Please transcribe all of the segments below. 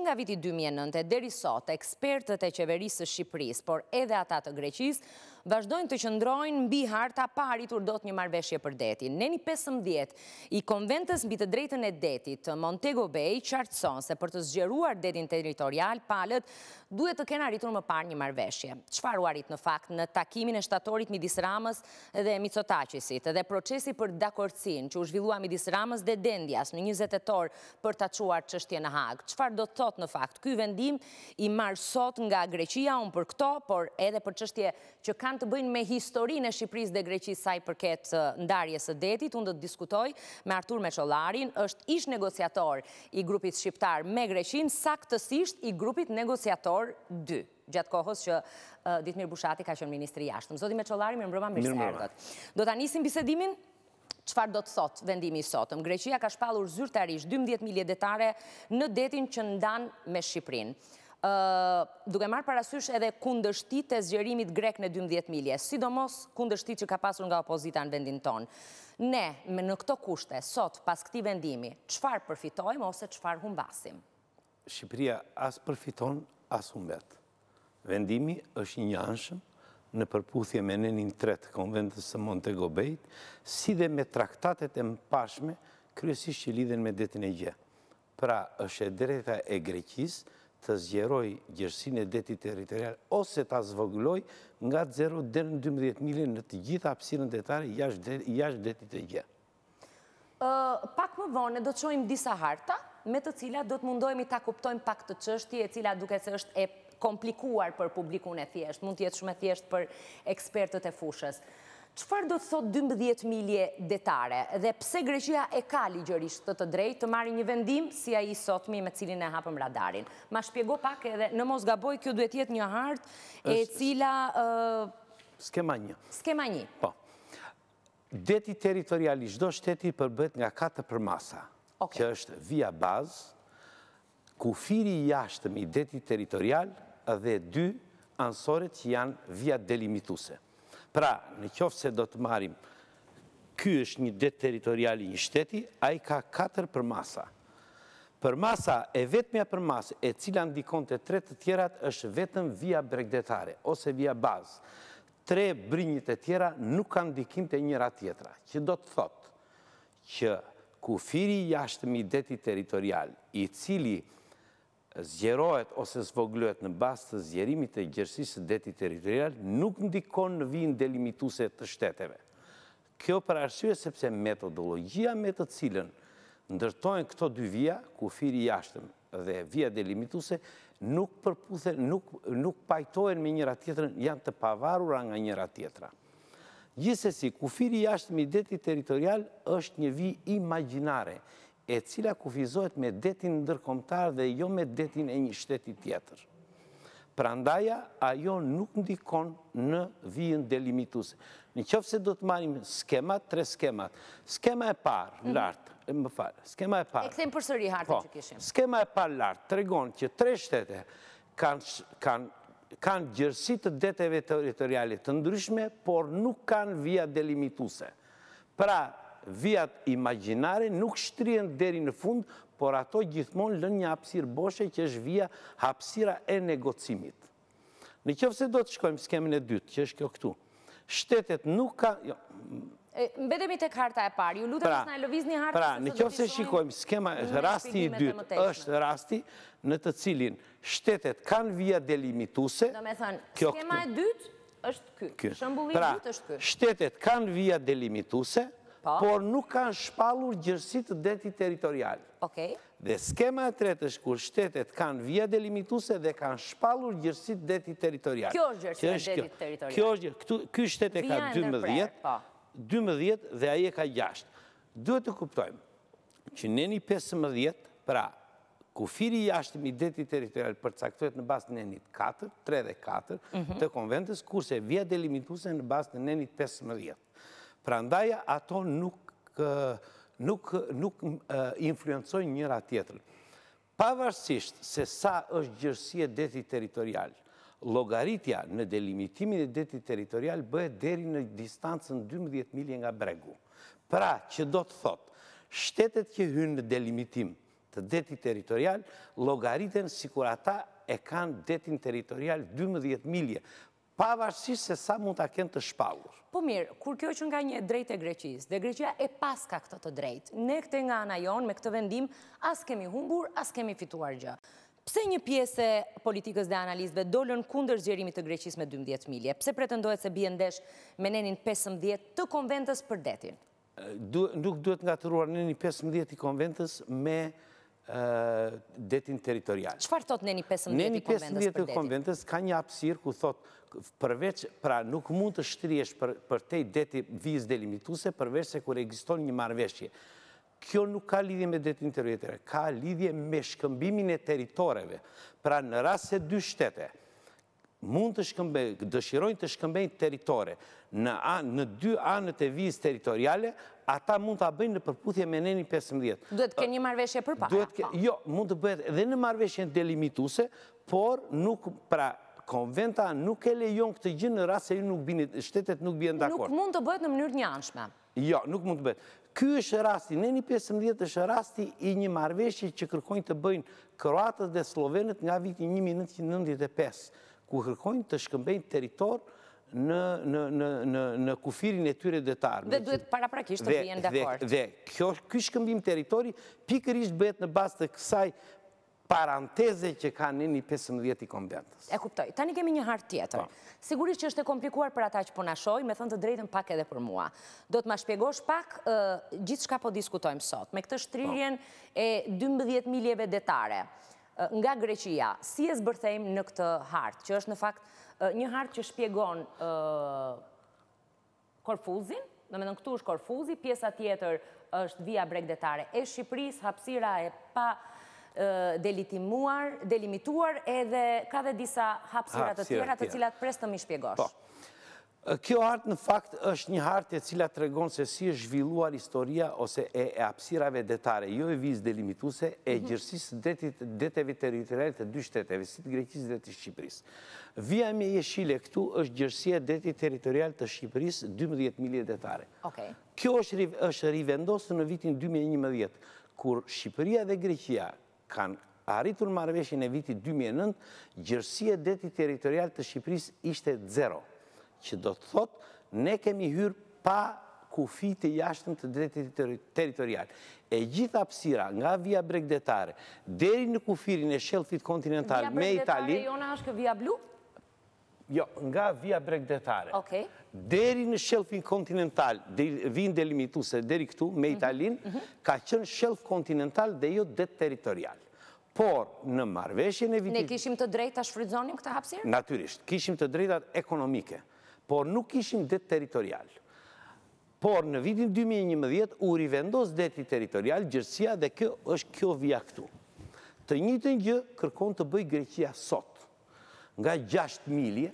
Nga viti 2009, deri sot, ekspertët e qeverisë Shqipëris, por edhe ata të Greqis, vazhdojnë të qëndrojnë mbi harta do të një marveshje për detin. Neni 15 i konventës mbi të drejten e detit, Montego Bay, qartëson se për të zgjeruar detin teritorial, palët duhet të kena arritur më par një marveshje. Qfar u arrit në fakt në takimin e shtatorit midis Ramës dhe Micotacisit dhe procesi për dakorcin që u zhvillua midis Ramës dhe Dendjas në një zetetor për të quar qështje në hagë. Qfar do të thot në fakt, Ky vendim i marë sot nga Greqia, unë për këto, por edhe për qështje që kanë kanë të bëjnë me historinë e Shqipërisë dhe Greqisë sa i përket ndarjes së detit. Unë do të diskutoj me Artur Meçollarin, është ish negociator i grupit shqiptar me Greqin, saktësisht i grupit negociator 2, gjatë kohës që Ditmir Bushati ka qenë ministri jashtëm. Zoti Meçollari, mirëmbrëma ardhët. Do ta nisim bisedimin Qëfar do të thotë vendimi sotëm? Greqia ka shpalur zyrtarish miljet detare në detin që ndanë me Shqiprinë duke marë parasysh edhe kundështi të zgjerimit grek në 12 milje, sidomos kundështi që ka pasur nga opozita në vendin tonë. Ne, në këto kushte, sot, pas këti vendimi, qëfar përfitojmë ose qëfar humbasim? Shqipëria asë përfiton, asë humbet. Vendimi është një anshëm në përputhje me nënin tretë konventës së Montego Bejt, si dhe me traktatet e më pashme, kryesisht që lidhen me detin e gje. Pra, është e drejta e greqisë, të zgjeroj gjërësin e detit teritorial, ose të zvogloj nga 0 dhe në 12 milin në të gjitha apsinën detare jash detit e gjë. Pak më vone, do të qojmë disa harta, me të cila do të mundojmë i ta kuptojmë pak të qështi e cila duke se është e komplikuar për publikun e thjesht, mund të jetë shumë e thjesht për ekspertët e fushës. Qëfar do të thot 12 milje detare dhe pse Greqia e ka ligjërisht të të drejt të marri një vendim si a i sotmi me cilin e hapëm radarin? Ma shpjego pak edhe në mos gaboj, kjo duhet jetë një hartë e cila... Skema një. Skema një. Po. Deti teritoriali, gjdo shteti përbët nga katë për masa, që është via bazë, kufiri jashtëm i deti teritorial dhe dy ansore që janë via delimituse. Pra, në qofë se do të marim, ky është një det territorial i një shteti, a i ka 4 për masa. Për masa, e vetëmja për masë, e cila ndikon të tre të tjerat, është vetëm via bregdetare, ose via bazë. Tre brinjit e tjera nuk kanë ndikim të njëra tjetra. Që do të thotë që kufiri jashtëmi deti teritorial, i cili zgjerojt ose zvoglujt në bastë të zgjerimit të gjërësisë deti teritorial, nuk ndikon në vijin delimituse të shteteve. Kjo për arsye sepse metodologia me të cilën ndërtojnë këto dy vija, ku i jashtëm dhe vija delimituse, nuk përputhen, nuk pajtojnë me njëra tjetërën, janë të pavarura nga njëra tjetëra. Gjithsesi, si, ku i jashtëm i deti teritorial është një vij imaginare, e cila kufizohet me detin ndërkomtar dhe jo me detin e një shtetit tjetër. Pra ndaja, ajo nuk ndikon në vijën delimituse. Në qofë se do të marim skemat, tre skemat. Skema e parë, mhm. lartë, më falë, skema e parë. E këthejmë për sëri hartë po, që kishim. Skema e parë, lartë, të regonë që tre shtete kanë gjërësit të deteve territoriale të ndryshme, por nuk kanë vijat delimituse. Pra, vijat imaginare nuk shtrien deri në fund, por ato gjithmon lën një hapsir boshe që është vija hapsira e negocimit. Në qëfë se do të shkojmë skemin e dytë, që është kjo këtu, shtetet nuk ka... Jo. Mbedemi të karta e parë, ju lutëm pra, së pra, në e një hartë... Pra, në qëfë se shikojmë skema e rasti i dytë, është rasti në të cilin shtetet kanë vija delimituse... Në me thënë, skema e dytë është kjo, shëmbullin pra, dytë është kjo. Pra, shtetet kanë vija delimituse, Po. por nuk kanë shpalur gjërësit të deti teritorial. Dhe skema e tretë është kur shtetet kanë vja delimituse dhe kanë shpalur gjërësit të deti teritorial. Kjo është gjërësit të deti teritorial. Kjo është gjërësit po. të deti teritorial. Kjo është gjërësit të deti teritorial. ka 6. gjërësit të të deti Kufiri i i deti teritorial përcaktuet në bas në nënit 4, 3 dhe 4 mhm. të konventës, kurse vjet delimituse në bas nënit 15. Pra ndaj ato nuk influencojnë njëra tjetër. Pavarësisht se sa është gjërësie deti teritorial, logaritja në delimitimin e deti teritorial bëhet deri në distancën 12 milje nga bregu. Pra që do të thotë, shtetet që hynë në delimitim të deti teritorial, logaritën si kur ata e kanë detin teritorial 12 milje, pa vashësisht se sa mund të akend të shpagur. Po mirë, kur kjo që nga një drejt e Greqis, dhe Greqia e pas ka këtë të drejt, ne këte nga anajon me këtë vendim, as kemi humbur, as kemi fituar gjë. Pse një piesë e politikës dhe analizve dollën kunder zgjerimi të Greqis me 12 milje? Pse pretendohet se bie ndesh me nenin 15 të konventës për detin? Nuk duhet nga të ruar nenin 15 të konventës me detin teritorial. Qëfar thot nëni 15 të konventës për detin? Neni 15 të konventës ka një apsir ku thot përveç, pra nuk mund të shtriesh për te i deti viz delimituse, përveç se kërë egziston një marveshje. Kjo nuk ka lidhje me detin të rjetëre, ka lidhje me shkëmbimin e teritoreve. Pra në rrasë se dy shtete, mund të shkëmbej, dëshirojnë të shkëmbej teritore, në dy anët e viz teritoriale, ata mund të abëjnë në përputhje me neni 15. Duhet ke një marveshje për para? Jo, mund të bëhet edhe në marveshje delimituse, por nuk, pra, konventa nuk e lejon këtë gjithë në rrasë se ju nuk binit, shtetet nuk bjën dhe Nuk mund të bëhet në mënyrë një anshme. Jo, nuk mund të bëhet. Ky është rrasti, në një 15 është rrasti i një marveshje që kërkojnë të bëjnë Kroatët dhe Slovenët nga viti 1995, ku kërkojnë të shkëmbejnë teritor në kufirin e tyre dhe Dhe duhet para prakisht të bjën dhe Dhe kjo shkëmbim teritori pikërisht bëhet në bastë të kësaj paranteze që ka në një 15 i konventës. E kuptoj, tani kemi një hartë tjetër. Po. Sigurisht që është e komplikuar për ata që punashoj, po me thënë të drejtën pak edhe për mua. Do të ma shpjegosh pak gjithë shka po diskutojmë sot, me këtë shtrirjen e 12 miljeve detare nga Greqia, si e zbërthejmë në këtë hartë, që është në fakt një hartë që shpjegon korfuzin, në me në këtu është korfuzi, pjesa tjetër është via bregdetare e Shqipëris, hapsira e pa delimituar edhe ka dhe disa hapsirat të tjera të cilat pres të mishpjegosh. Po. Kjo hartë në fakt është një hartë e cila të regon se si është zhvilluar historia ose e hapsirave detare, jo e vizë delimituse, e mhm. gjërsis detit detevi teritorialit të dy shteteve, si të greqisë dhe të Shqipëris. Vija me jeshile këtu është e detit teritorialit të Shqipëris 12 milje detare. Kjo është rivendosë në vitin 2011, kur Shqipëria dhe Greqia kanë arritur marveshjën e viti 2009, gjërësia deti teritorial të Shqipëris ishte zero, që do të thotë ne kemi hyrë pa kufi të jashtëm të detit teritorial. E gjitha pësira nga via bregdetare, deri në kufirin e shelfit kontinental me Italin... Via bregdetare, jona është kë via blu? Jo, nga via bregdetare. Okej deri në shelfin kontinental, vinë delimitu se deri këtu, me mhm, Italin, mhm. ka qënë shelf kontinental dhe jo det teritorial. Por, në marveshje në vitit... Ne kishim të drejt të shfridzonim këta hapsirë? Natyrisht, kishim të drejtat ekonomike, por nuk kishim det teritorial. Por, në vitin 2011, u rivendos deti teritorial, gjërësia dhe kjo është kjo vja këtu. Të njëtën gjë kërkon të bëj Greqia sot, nga 6 milje,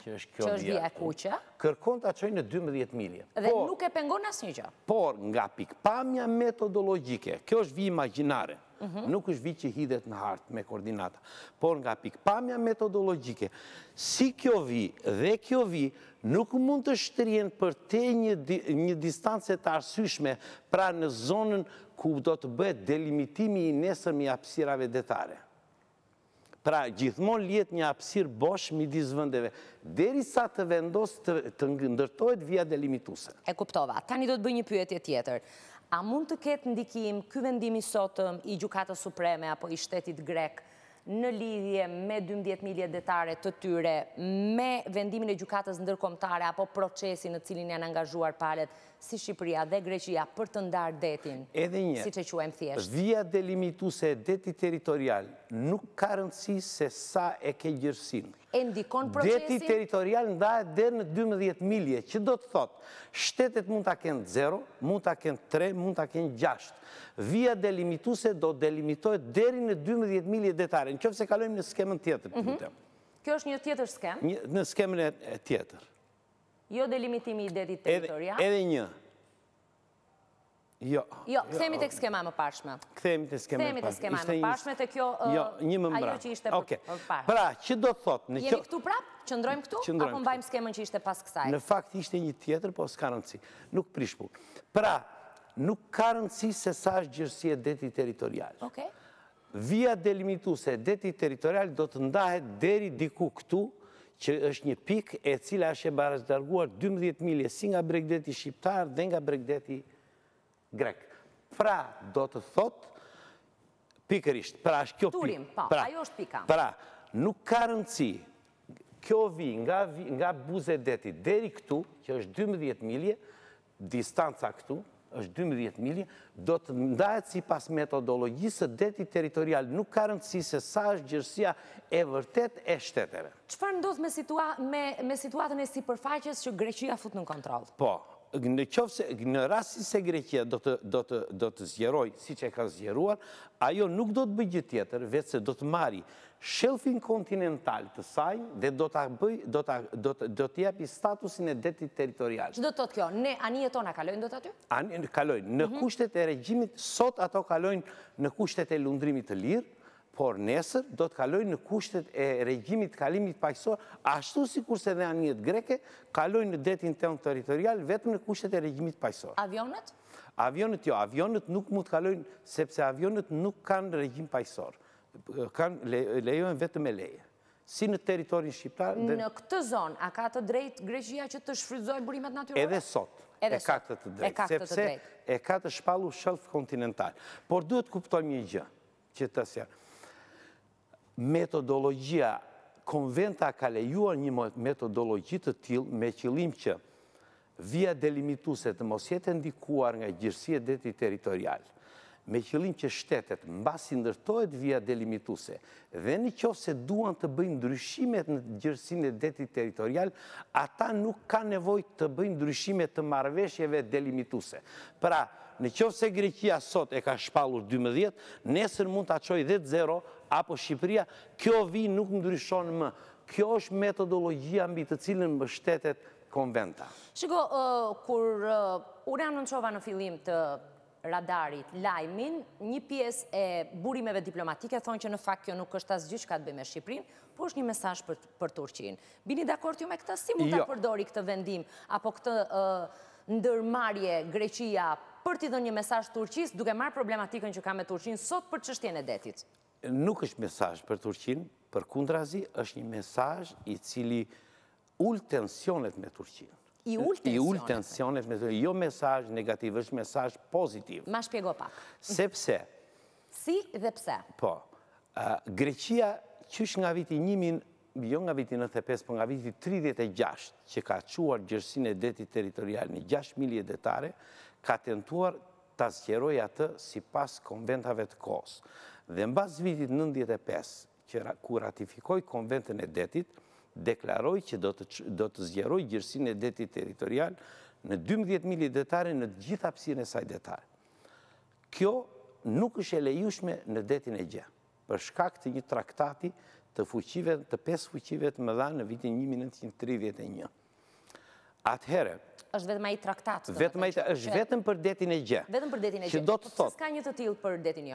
që është kjo bja e kërkon të aqoj në 12 milje. Dhe nuk e pengon nësë një gjë. Por, nga pikpamja metodologike, kjo është vijë imaginare, mhm. nuk është vijë që hidhet në hartë me koordinata, por nga pikpamja metodologike, si kjo vijë dhe kjo vijë, nuk mund të shtërien për te një distance të arsyshme pra në zonën ku do të bëhet delimitimi i nesëm i apsirave detare. Pra, gjithmonë lijet një apsir bosh midis vëndeve, deri sa të vendosë të ndërtojt via delimituse. E kuptova, ta një do të bëj një pyetje tjetër. A mund të ketë ndikim këvendimi sotëm i Gjukata Supreme apo i shtetit grekë? në lidhje me 12 miljet detare të tyre, me vendimin e gjukatës ndërkomtare apo procesi në cilin janë angazhuar palet si Shqipëria dhe Greqia për të ndarë detin, si që quajmë thjesht. Dhja delimitu se detit teritorial nuk ka rëndësi se sa e ke gjërësinë e ndikon procesin? Deti teritorial ndajet dherë në 12 milje, që do të thotë, shtetet mund të kënë 0, mund të kënë 3, mund të kënë 6. Via delimituse do delimitohet deri në 12 milje detare, në qëfë se kalojmë në skemën tjetër. Mhm. Kjo është një tjetër skemë? Në skemën e tjetër. Jo delimitimi i deti teritorial? Edhe një. Jo. Jo, jo. këthemi të skema më pashme. Këthemi të skema më pashme. Këthemi të skema më pashme të kjo... Jo, një më mbra. Ajo që ishte për pashme. Pra, që do të thotë? Jemi këtu prap? Qëndrojmë këtu? këtu? Apo mbajmë skemen që ishte pas kësaj? Në fakt, ishte një tjetër, po s'ka rëndësi. Nuk prishpu. Pra, nuk ka rëndësi se sa është gjërësi e deti teritorial. Oke. Via delimitu se deti teritorial do të ndahet deri diku këtu, që është një pik e cila është e barashtarguar 12 milje si nga bregdeti shqiptar dhe nga bregdeti grek. Pra, do të thot, pikërisht, pra, është kjo pikë. Turim, pa, po, pra, ajo është pika. Pra, nuk ka rëndësi, kjo vi nga buze deti, deri këtu, që është 12 milje, distanca këtu, është 12 milje, do të ndajet si pas metodologisë deti teritorial, nuk ka rëndësi se sa është gjërësia e vërtet e shtetere. Qëfar ndodhë me situatën e si përfaqës që Greqia fut në kontrol? Po, në qovë se në rasi se Greqia do të zjeroj, si që e ka zjeruar, ajo nuk do të bëjë gjithë tjetër, vetë se do të marri shelfin kontinental të saj dhe do të bëjë, do të japi statusin e detit teritorial. Që do të të kjo? Ne anje tona kalojnë do të aty? Anje, kalojnë. Në mhm. kushtet e regjimit, sot ato kalojnë në kushtet e lundrimit të lirë, por nesër do të kaloj në kushtet e regjimit kalimit pajësor, ashtu si kurse dhe anijet greke, kaloj në detin të në teritorial vetëm në kushtet e regjimit pajësor. Avionet? Avionet jo, avionet nuk mund të kaloj, sepse avionet nuk kanë regjim pajësor. Kanë lejojnë vetëm e leje. Si në teritorin shqiptar... Në këtë zonë, a ka të drejt greqia që të shfrydzoj burimet natyrore? Edhe sot. E ka të të drejt. Sepse e ka të shpalu shëllë kontinental. Por duhet kuptojmë një gjë që të sjarë metodologia, konventa ka lejuar një metodologi të tilë me qëlim që via delimituse të mos jetë ndikuar nga e deti teritorial, me qëlim që shtetet mbasi ndërtojt via delimituse, dhe në qovë se duan të bëjnë ndryshimet në gjërësin e deti teritorial, ata nuk ka nevoj të bëjnë ndryshimet të marveshjeve delimituse. Pra, në qovë se Grekia sot e ka shpalur 12, nesër mund të aqoj dhe 0, apo Shqipëria, kjo vi nuk ndryshon më. Kjo është metodologia mbi të cilën më shtetet konventa. Shiko, kur ure anë në filim të radarit, lajmin, një pies e burimeve diplomatike, thonë që në fakt kjo nuk është asë ka të bëjmë e Shqiprin, po është një mesaj për Turqin. Bini dhe akort ju me këta, si mund të jo. përdori këtë vendim, apo këtë ndërmarje Greqia për t'i dhe një mesaj Turqis, duke marë problematikën që ka me Turqin, sot për qështjen e detit nuk është mesaj për Turqin, për kundrazi është një mesaj i cili ullë tensionet me Turqin. I ullë tensionet? I ullë tensionet me Turqin. Jo mesaj negativ, është mesaj pozitiv. Ma shpjego pak. Sepse? Si dhe pse? Po. Greqia qysh nga viti njimin, jo nga viti 95, po nga viti 36, që ka quar gjërsin e detit teritorial një 6 milje detare, ka tentuar të zgjeroj atë si pas konventave të kosë. Dhe në bazë vitit 95, ku ratifikoj konventën e detit, deklaroj që do të zgjeroj gjërësin e detit teritorial në 12 mili detare në gjitha pësin e saj detare. Kjo nuk është e lejushme në detin e gjë, për shkak të një traktati të fuqive, të pes fuqive të më dha në vitin 1931. Atëherë, është është vetëm për detin e gjë. Vetëm për detin e Që do të thotë... s'ka një për detin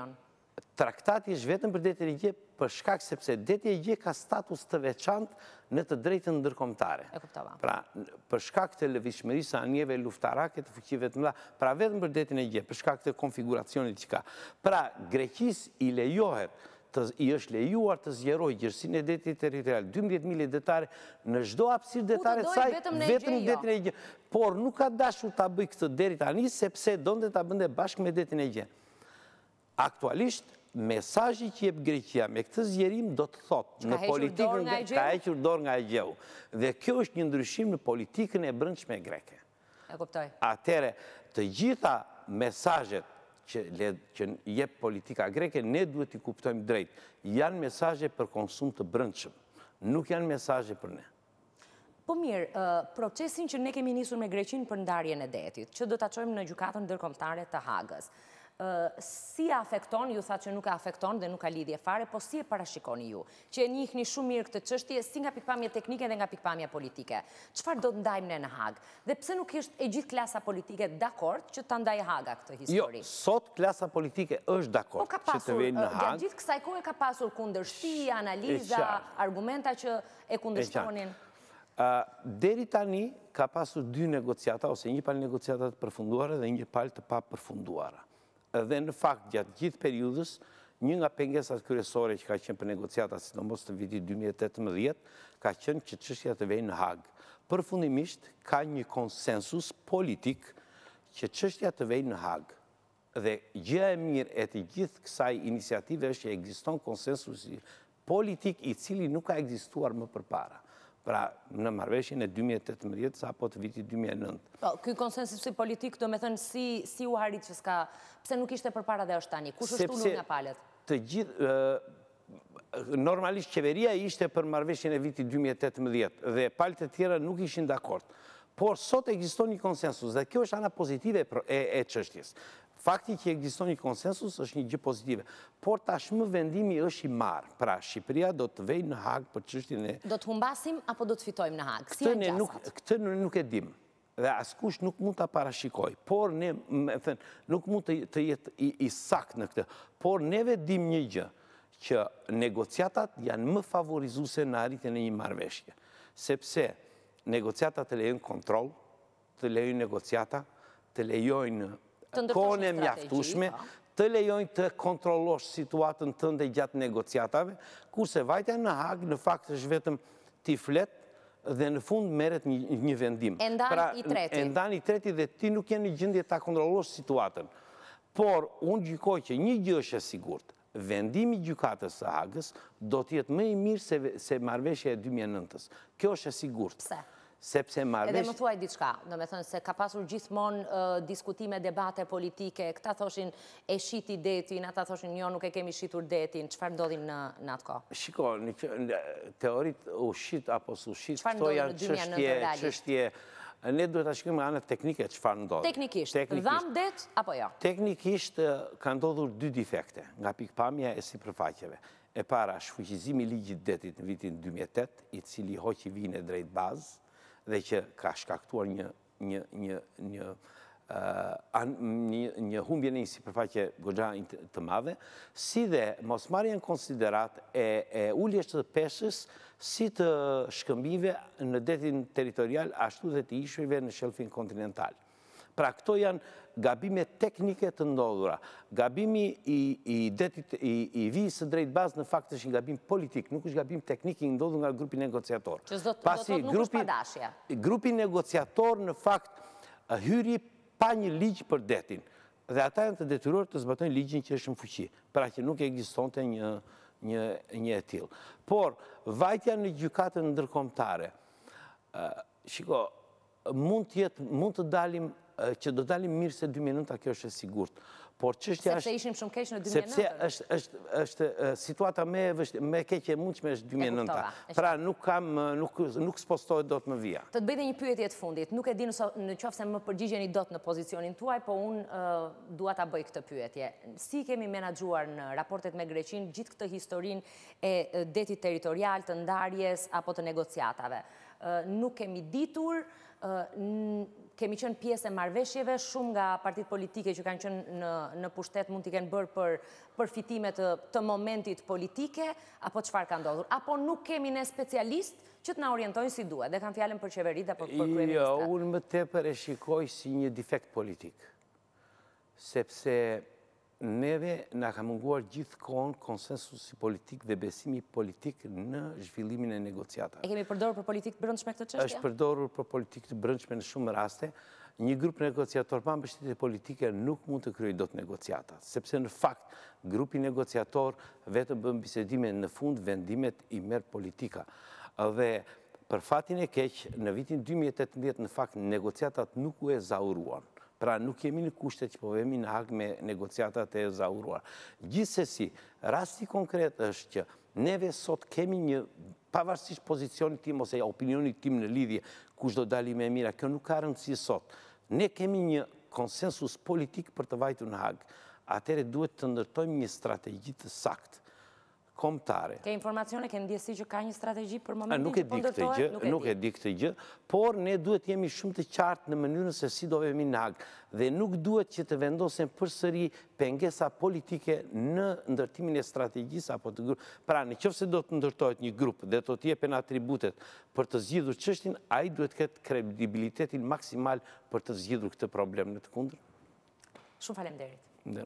traktati është vetëm për detin e gjë për shkak sepse detin e gjë ka status të veçant në të drejtën ndërkomtare. E kuptova. Pra, për shkak të lëvishmërisë anjeve luftarake të fëqive të mëla, pra vetëm për detin e gjë, për shkak të konfiguracionit që ka. Pra, Greqis i lejohet, i është lejuar të zjeroj gjërsin e deti teritorial, 12.000 e detare, në shdo apsir detare të saj, vetëm në detin e gjë. Por, nuk ka dashur të bëj këtë deri tani, sepse donë të abënde bashkë me detin e aktualisht mesajji që jep Greqia me këtë zjerim do të thot në politikën ka eqër dorë nga e gjevë dhe kjo është një ndryshim në politikën e brëndshme greke atere të gjitha mesajet që jep politika greke ne duhet i kuptojmë drejt janë mesajje për konsum të brëndshme nuk janë mesajje për ne Po mirë, procesin që ne kemi njësur me Greqin për ndarjen e detit, që do të qojmë në gjukatën dërkomtare të hagës, si afekton, ju tha që nuk e afekton dhe nuk ka lidhje fare, po si e parashikoni ju, që e njihni shumë mirë këtë qështje, si nga pikpamja teknike dhe nga pikpamja politike. Qëfar do të ndajmë në në hagë? Dhe pse nuk ishtë e gjithë klasa politike dakord që të ndajë haga këtë jo, histori? Jo, sot klasa politike është dakord po që të vejnë në hagë. Po gjithë kësaj kohë ka pasur kundërshti, analiza, argumenta që e kundërshtonin? Deri tani ka pasur dy negociata, ose një palë negociata të përfunduara dhe një palë të pa përfunduara dhe në fakt gjatë gjithë periudës, një nga pengesat kërësore që ka qenë për negociata, si në mos të vitit 2018, ka qenë që qështja të vejnë në Hagë. Për fundimisht, ka një konsensus politik që qështja të vejnë në Hagë. Dhe gjëja e mirë e të gjithë kësaj iniciative është që e egziston konsensus politik i cili nuk ka egzistuar më përpara pra në marveshjën e 2018 sa po të vitit 2009. Këj konsensi si politikë do me thënë si u harit që s'ka, pse nuk ishte për para dhe është tani, kush është tullu nga palet? Të gjithë, normalisht qeveria ishte për marveshjën e vitit 2018 dhe palet e tjera nuk ishin dakord. Por sot e gjisto një konsensus dhe kjo është ana pozitive e qështjes fakti që egziston një konsensus është një gjë pozitive. Por tashmë vendimi është i marë. Pra, Shqipëria do të vejnë në hagë për qështin e... Do të humbasim apo do të fitojmë në hagë? Si e në gjasat? Këtë në nuk e dimë dhe askush nuk mund të parashikoj, por ne, me thënë, nuk mund të jetë i sakt në këtë, por neve dim një gjë, që negociatat janë më favorizuse në arritin e një marveshje, sepse negociatat të lejën kontrol, të lejën negociata, të lejojnë kone mjaftushme po. të lejojnë të kontrolosh situatën tënde gjatë negociatave, kurse vajta në hagë në fakt është vetëm ti fletë dhe në fund meret një vendim. Endan pra, i treti. Endan i treti dhe ti nuk jenë një gjëndje të kontrolosh situatën. Por, unë gjykoj që një gjë është e sigurt, vendimi gjykatës së hagës do tjetë më i mirë se, se marveshje e 2009-ës. Kjo është e sigurt. Pse? sepse Edhe më thuaj diçka, në me thënë se ka pasur gjithmon diskutime, debate politike, këta thoshin e shiti detin, ata thoshin njo nuk e kemi shitur detin, qëfar ndodhin në atë ko? Shiko, teorit u shit apo su shit, këto janë qështje, qështje, ne duhet të shkime anë teknike qëfar ndodhin. Teknikisht, dham det apo jo? Teknikisht ka ndodhur dy defekte, nga pikpamja e si përfaqeve. E para, shfuqizimi ligjit detit në vitin 2008, i cili hoqi vine drejt bazë, dhe që ka shkaktuar një një një një uh, një humbje një si përfaqe gogja të madhe, si dhe mos konsiderat e ulljesht të pesës si të shkëmbive në detin teritorial ashtu dhe të ishujve në shelfin kontinental. Pra këto janë gabime teknike të ndodhura. Gabimi i visë drejtë bazë në fakt është një gabim politik, nuk është gabim teknik i ndodhë nga grupi negociator. Që zdo të nuk është padashja. Grupi negociator në fakt hyri pa një ligjë për detin dhe ata janë të detyruar të zbatojnë ligjën që është në fuqi, pra që nuk e gjiston të një e tilë. Por, vajtja në gjukatën ndërkomtare, shiko, mund të dalim që do dalim mirë se 2009, a kjo është e sigurët. Sepse ishim shumë keqë në 2009? Sepse është situata me keqë e mundshme është 2009. Pra nuk nuk postojt do të më via. Të të bëjde një pyetje të fundit. Nuk e di në qofë se më përgjigjeni do të në pozicionin tuaj, po unë duat të bëj këtë pyetje. Si kemi menagjuar në raportet me Greqin gjithë këtë historin e detit teritorial të ndarjes apo të negociatave? Nuk kemi ditur, kemi qënë pjesë e marveshjeve, shumë nga partit politike që kanë qënë në pushtet mund t'i kenë bërë për përfitimet të momentit politike, apo të shfarë ka ndodhur. Apo nuk kemi në specialist që t'na orientojnë si duhet, dhe kam fjalën për qeverit dhe për kërkujem Jo, Unë më tepër e shikoj si një defekt politik, sepse neve nga ka munguar gjithë konë konsensus politik dhe besimi politik në zhvillimin e negociata. E kemi përdorur për politik brëndshme këtë qështja? është përdorur për politik të brëndshme në shumë raste. Një grupë negociator pa mbështetje politike nuk mund të kryoj do të negociata, sepse në fakt, grupi negociator vetëm bëmë bisedime në fund vendimet i merë politika. Dhe për fatin e keqë, në vitin 2018 në fakt, negociatat nuk u e zauruan. Pra nuk kemi në kushtet që povemi në hak me negociatat e zauruar. Gjithsesi, rasti konkret është që neve sot kemi një pavarësisht pozicionit tim ose opinionit tim në lidhje kush do dali me mira, kjo nuk ka rëndësi sot. Ne kemi një konsensus politik për të vajtu në hagë, atere duhet të ndërtojmë një strategjit të saktë komptare. Ke informacione, ke ndjesi që ka një strategi për momentin që përndërtojë? Nuk e di këtë gjë, nuk e di këtë gjë, por ne duhet jemi shumë të qartë në mënyrën se si do jemi nagë dhe nuk duhet që të vendosen për sëri pengesa politike në ndërtimin e strategjisë apo të grupë. Pra, në qëfë se do të ndërtojt një grupë dhe do jepen atributet për të zgjidhur qështin, a i duhet këtë kredibilitetin maksimal për të zgjidhur këtë problem në të kundrë? Shumë falem